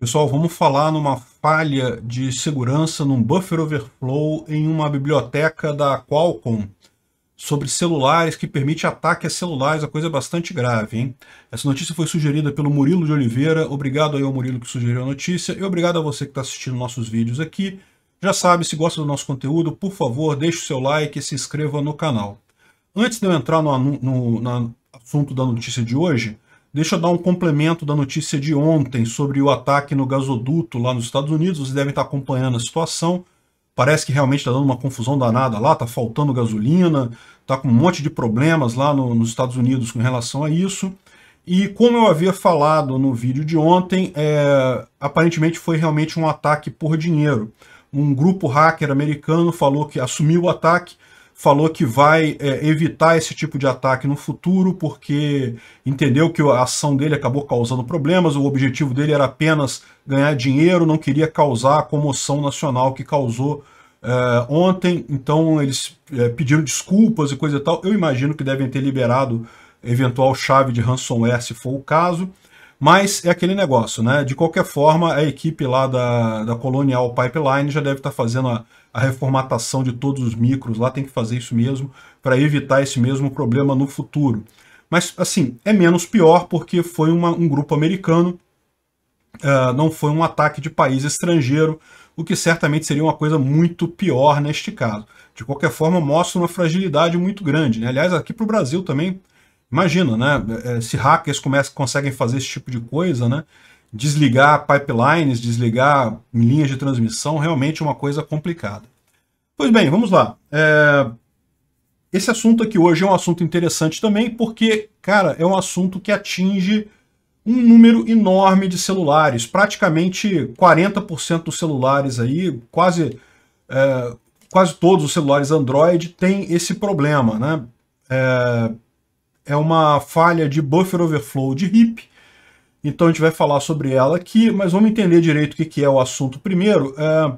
Pessoal, vamos falar numa falha de segurança num buffer overflow em uma biblioteca da Qualcomm sobre celulares que permite ataque a celulares, a coisa é bastante grave, hein? Essa notícia foi sugerida pelo Murilo de Oliveira, obrigado aí ao Murilo que sugeriu a notícia e obrigado a você que está assistindo nossos vídeos aqui. Já sabe, se gosta do nosso conteúdo, por favor, deixe o seu like e se inscreva no canal. Antes de eu entrar no, no, no assunto da notícia de hoje, Deixa eu dar um complemento da notícia de ontem sobre o ataque no gasoduto lá nos Estados Unidos. Vocês devem estar acompanhando a situação. Parece que realmente está dando uma confusão danada lá, está faltando gasolina, está com um monte de problemas lá no, nos Estados Unidos com relação a isso. E como eu havia falado no vídeo de ontem, é, aparentemente foi realmente um ataque por dinheiro. Um grupo hacker americano falou que assumiu o ataque, falou que vai é, evitar esse tipo de ataque no futuro porque entendeu que a ação dele acabou causando problemas, o objetivo dele era apenas ganhar dinheiro, não queria causar a comoção nacional que causou é, ontem, então eles é, pediram desculpas e coisa e tal. Eu imagino que devem ter liberado eventual chave de ransomware, se for o caso. Mas é aquele negócio, né? De qualquer forma, a equipe lá da, da Colonial Pipeline já deve estar tá fazendo a, a reformatação de todos os micros lá, tem que fazer isso mesmo para evitar esse mesmo problema no futuro. Mas, assim, é menos pior porque foi uma, um grupo americano, uh, não foi um ataque de país estrangeiro, o que certamente seria uma coisa muito pior neste caso. De qualquer forma, mostra uma fragilidade muito grande. Né? Aliás, aqui para o Brasil também Imagina, né? É, se hackers começam, conseguem fazer esse tipo de coisa, né? Desligar pipelines, desligar linhas de transmissão, realmente é uma coisa complicada. Pois bem, vamos lá. É... Esse assunto aqui hoje é um assunto interessante também, porque, cara, é um assunto que atinge um número enorme de celulares, praticamente 40% dos celulares aí, quase, é, quase todos os celulares Android têm esse problema, né? É, é uma falha de buffer overflow de heap. Então a gente vai falar sobre ela aqui, mas vamos entender direito o que, é o assunto primeiro. É,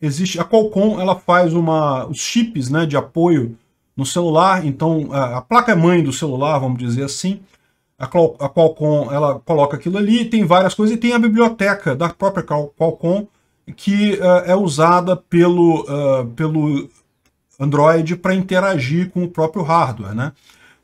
existe a Qualcomm, ela faz uma, os chips né, de apoio no celular, então a, a placa-mãe do celular, vamos dizer assim, a, Qualcomm ela coloca aquilo ali, tem várias coisas, e tem a biblioteca da própria Qualcomm, que uh, é usada pelo, uh, pelo Android para interagir com o próprio hardware, né?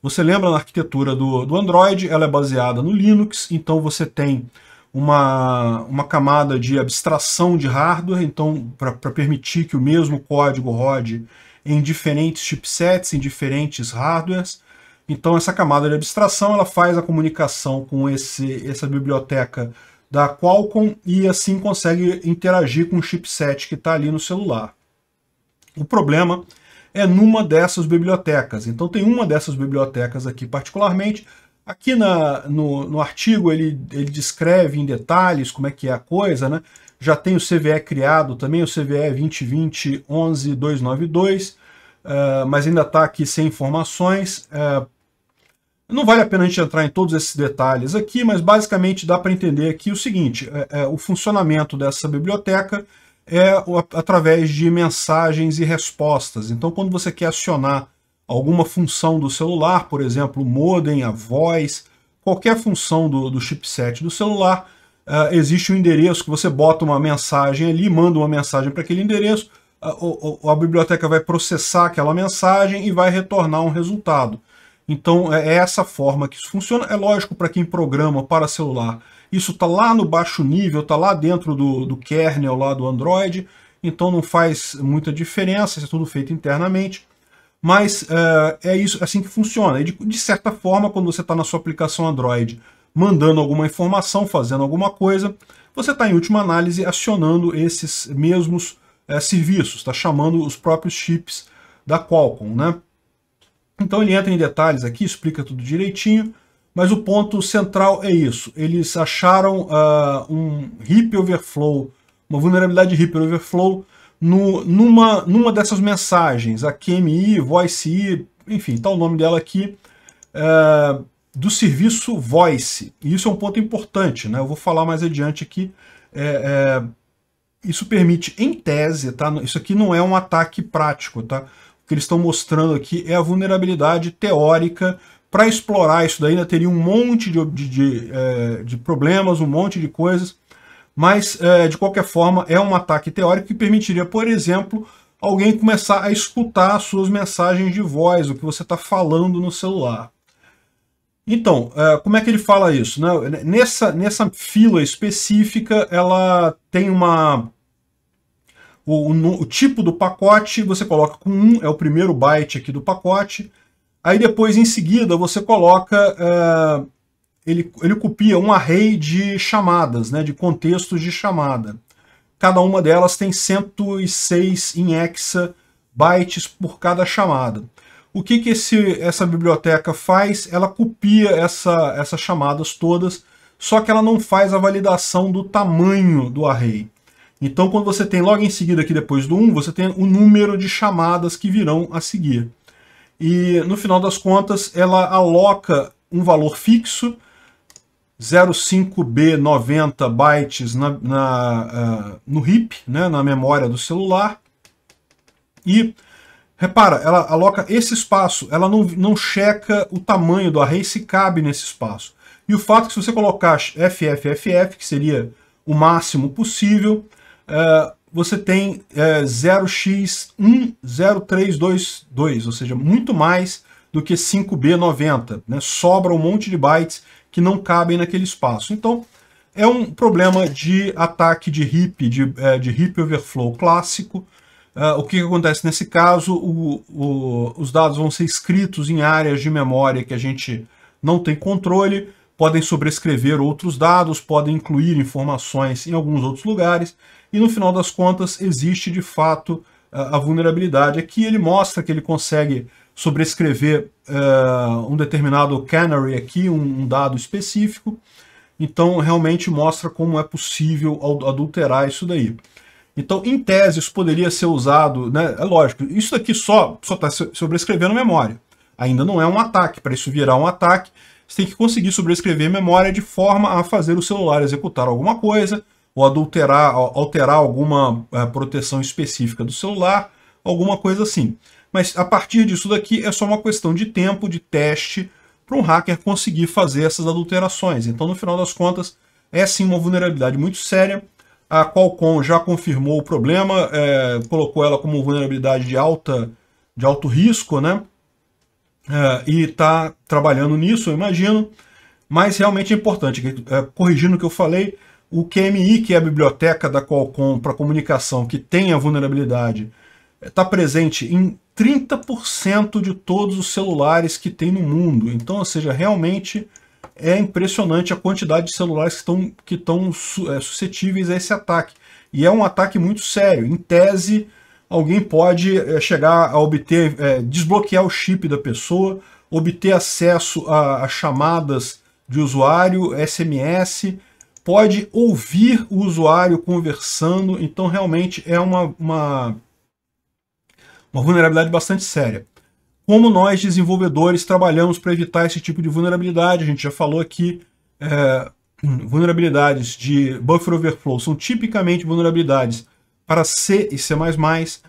Você lembra na arquitetura do, do Android, ela é baseada no Linux, então você tem uma, uma camada de abstração de hardware, então para permitir que o mesmo código rode em diferentes chipsets, em diferentes hardwares. Então essa camada de abstração ela faz a comunicação com esse, essa biblioteca da Qualcomm e assim consegue interagir com o chipset que está ali no celular. O problema é numa dessas bibliotecas. Então tem uma dessas bibliotecas aqui particularmente. Aqui na, no, no artigo ele, ele descreve em detalhes como é que é a coisa, né? Já tem o CVE criado também, o CVE 2020 11292, uh, mas ainda está aqui sem informações. Uh, não vale a pena a gente entrar em todos esses detalhes aqui, mas basicamente dá para entender aqui o seguinte, eh, eh, o funcionamento dessa biblioteca é através de mensagens e respostas. Então, quando você quer acionar alguma função do celular, por exemplo, o modem, a voz, qualquer função do, do chipset do celular, uh, existe um endereço que você bota uma mensagem ali, manda uma mensagem para aquele endereço, a, a, a biblioteca vai processar aquela mensagem e vai retornar um resultado. Então é, é essa forma que isso funciona. É lógico para quem programa para celular. Isso está lá no baixo nível, está lá dentro do, do kernel lá do Android, então não faz muita diferença, isso é tudo feito internamente. Mas uh, é isso, é assim que funciona. De, de certa forma, quando você está na sua aplicação Android mandando alguma informação, fazendo alguma coisa, você está, em última análise, acionando esses mesmos uh, serviços, está chamando os próprios chips da Qualcomm. Né? Então ele entra em detalhes aqui, explica tudo direitinho, mas o ponto central é isso. Eles acharam uh, um heap overflow, uma vulnerabilidade heap overflow, no, numa, numa dessas mensagens, a QMI, VoiceI, enfim, está o nome dela aqui, uh, do serviço Voice. E isso é um ponto importante, né? Eu vou falar mais adiante aqui. É, é, isso permite, em tese, tá? Isso aqui não é um ataque prático, tá? que eles estão mostrando aqui é a vulnerabilidade teórica. Para explorar isso daí, ainda teria um monte de, de, de, é, de problemas, um monte de coisas, mas, é, de qualquer forma, é um ataque teórico que permitiria, por exemplo, alguém começar a escutar as suas mensagens de voz, o que você está falando no celular. Então, é, como é que ele fala isso? Né? Nessa, nessa fila específica, ela tem uma o, o, o tipo do pacote, você coloca com 1, é o primeiro byte aqui do pacote. Aí depois, em seguida, você coloca... Eh, ele, ele copia um array de chamadas, né, de contextos de chamada. Cada uma delas tem 106 em hexa bytes por cada chamada. O que, que esse, essa biblioteca faz? Ela copia essa, essas chamadas todas, só que ela não faz a validação do tamanho do array. Então, quando você tem logo em seguida aqui depois do 1, você tem o número de chamadas que virão a seguir. E, no final das contas, ela aloca um valor fixo, 05B90 bytes na, na uh, no RIP, né, na memória do celular. E, repara, ela aloca esse espaço, ela não, não checa o tamanho do array se cabe nesse espaço. E o fato é que se você colocar FFFF, que seria o máximo possível, é, você tem é, uh, 0x10322, ou seja, muito mais do que 5B90. Né? Sobra um monte de bytes que não cabem naquele espaço. Então, é um problema de ataque de heap, de, é, de heap overflow clássico. Uh, o que, que, acontece nesse caso? O, o, os dados vão ser escritos em áreas de memória que a gente não tem controle, podem sobrescrever outros dados, podem incluir informações em alguns outros lugares e no final das contas existe de fato eh, a, vulnerabilidade. Aqui ele mostra que ele consegue sobrescrever uh, um determinado canary aqui, um, um dado específico, então realmente mostra como é possível adulterar isso daí. Então, em tese, isso poderia ser usado, né? É lógico, isso aqui só está sobrescrevendo memória. Ainda não é um ataque. Para isso virar um ataque, você tem que conseguir sobrescrever memória de forma a fazer o celular executar alguma coisa, ou adulterar, alterar alguma eh, proteção específica do celular, alguma coisa assim. Mas a partir disso daqui é só uma questão de tempo, de teste, para um hacker conseguir fazer essas adulterações. Então, no final das contas, é sim uma vulnerabilidade muito séria. A Qualcomm já confirmou o problema, é, colocou ela como vulnerabilidade de, alta, de alto risco, né? É, e está trabalhando nisso, eu imagino. Mas realmente é importante, é, corrigindo o que eu falei, o QMI, que é a biblioteca da Qualcomm para comunicação que tem a vulnerabilidade, está eh, presente em 30% de todos os celulares que tem no mundo. Então, ou seja, realmente é impressionante a quantidade de celulares que estão que é, suscetíveis a esse ataque. E é um ataque muito sério. Em tese, alguém pode é, chegar a obter, é, desbloquear o chip da pessoa, obter acesso a, a chamadas de usuário, SMS, pode ouvir o usuário conversando, então realmente é uma, uma, uma vulnerabilidade bastante séria. Como nós, desenvolvedores, trabalhamos para evitar esse tipo de vulnerabilidade, a gente já falou aqui, é, vulnerabilidades de buffer overflow são tipicamente vulnerabilidades para C e C++, mas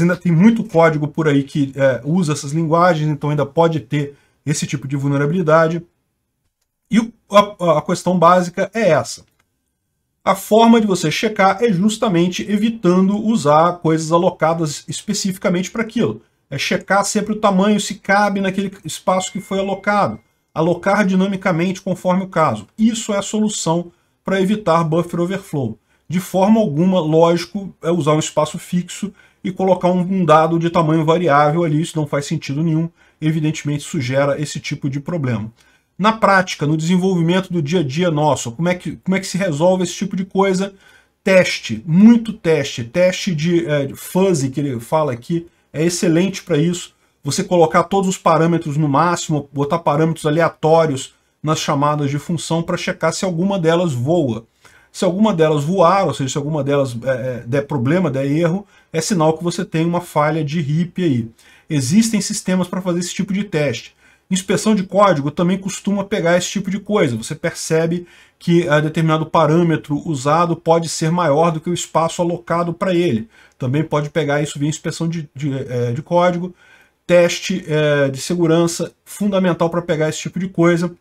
ainda tem muito código por aí que é, usa essas linguagens, então ainda pode ter esse tipo de vulnerabilidade. E a, a questão básica é essa. A forma de você checar é justamente evitando usar coisas alocadas especificamente para aquilo. É checar sempre o tamanho, se cabe naquele espaço que foi alocado. Alocar dinamicamente conforme o caso. Isso é a solução para evitar buffer overflow. De forma alguma, lógico, é usar um espaço fixo e colocar um dado de tamanho variável ali, isso não faz sentido nenhum, evidentemente sugera esse tipo de problema na prática, no desenvolvimento do dia a dia nosso. Como é que, como é que se resolve esse tipo de coisa? Teste, muito teste. Teste de, é, de fuzzy, que ele fala aqui, é excelente para isso. Você colocar todos os parâmetros no máximo, botar parâmetros aleatórios nas chamadas de função para checar se alguma delas voa. Se alguma delas voar, ou seja, se alguma delas é, é der problema, der erro, é sinal que você tem uma falha de RIP aí. Existem sistemas para fazer esse tipo de teste. Inspeção de código também costuma pegar esse tipo de coisa. Você percebe que uh, determinado parâmetro usado pode ser maior do que o espaço alocado para ele. Também pode pegar isso via inspeção de, de, eh, de código. Teste eh, de segurança, fundamental para pegar esse tipo de coisa.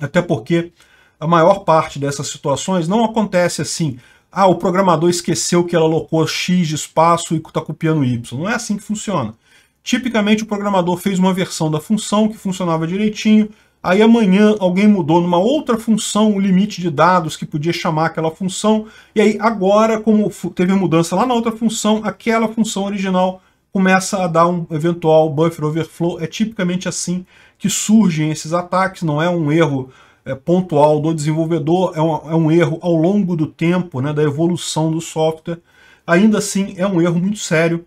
Até porque a maior parte dessas situações não acontece assim. Ah, o programador esqueceu que ela alocou X de espaço e está copiando Y. Não é assim que funciona. Tipicamente o programador fez uma versão da função que funcionava direitinho, aí amanhã alguém mudou numa outra função o limite de dados que podia chamar aquela função, e aí agora, como teve mudança lá na outra função, aquela função original começa a dar um eventual buffer overflow. É tipicamente assim que surgem esses ataques, não é um erro é, pontual do desenvolvedor, é um, é um erro ao longo do tempo, né, da evolução do software. Ainda assim, é um erro muito sério